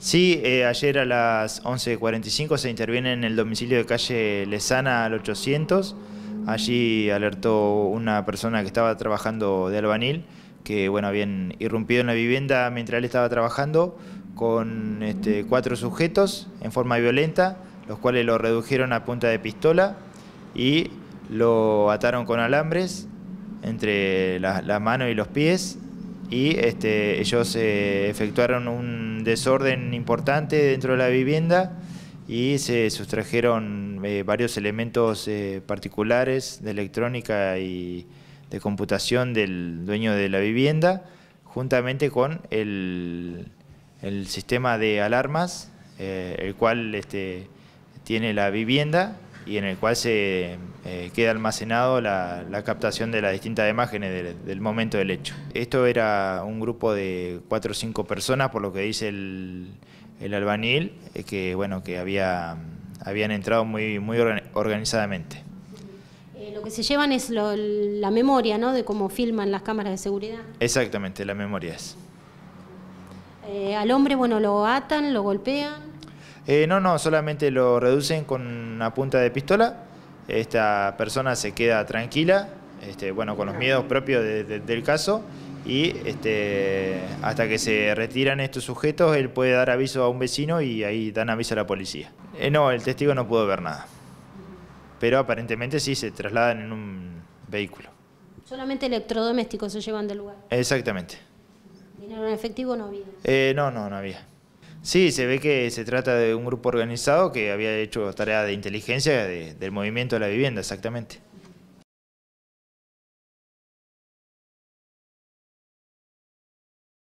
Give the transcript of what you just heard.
Sí, eh, ayer a las 11.45 se interviene en el domicilio de calle Lezana al 800. Allí alertó una persona que estaba trabajando de albanil, que bueno, habían irrumpido en la vivienda mientras él estaba trabajando con este, cuatro sujetos en forma violenta, los cuales lo redujeron a punta de pistola y lo ataron con alambres entre las la mano y los pies y este, ellos eh, efectuaron un desorden importante dentro de la vivienda y se sustrajeron eh, varios elementos eh, particulares de electrónica y de computación del dueño de la vivienda, juntamente con el, sistema de alarmas, el cual este, tiene la vivienda y en el cual se eh, queda almacenado la, captación de las distintas imágenes del, momento del hecho. Esto era un grupo de cuatro o cinco personas, por lo que dice el, el albanil, eh, que bueno, que había, habían entrado muy, muy organizadamente. Eh, lo que se llevan es la memoria, ¿no? De cómo filman las cámaras de seguridad. Exactamente, la memoria es. al hombre, bueno, lo atan, lo golpean. Eh, no, no, solamente lo reducen con una punta de pistola. Esta persona se queda tranquila, este, bueno, con los miedos propios del caso. Y este, hasta que se retiran estos sujetos, él puede dar aviso a un vecino y ahí dan aviso a la policía. Eh, no, el testigo no pudo ver nada. Pero aparentemente sí se trasladan en un vehículo. Solamente electrodomésticos se llevan del lugar. Exactamente. ¿Dinero en efectivo no había? Eh, no, no, no había. Sí, se ve que se trata de un grupo organizado que había hecho tarea de inteligencia del movimiento de la vivienda, exactamente.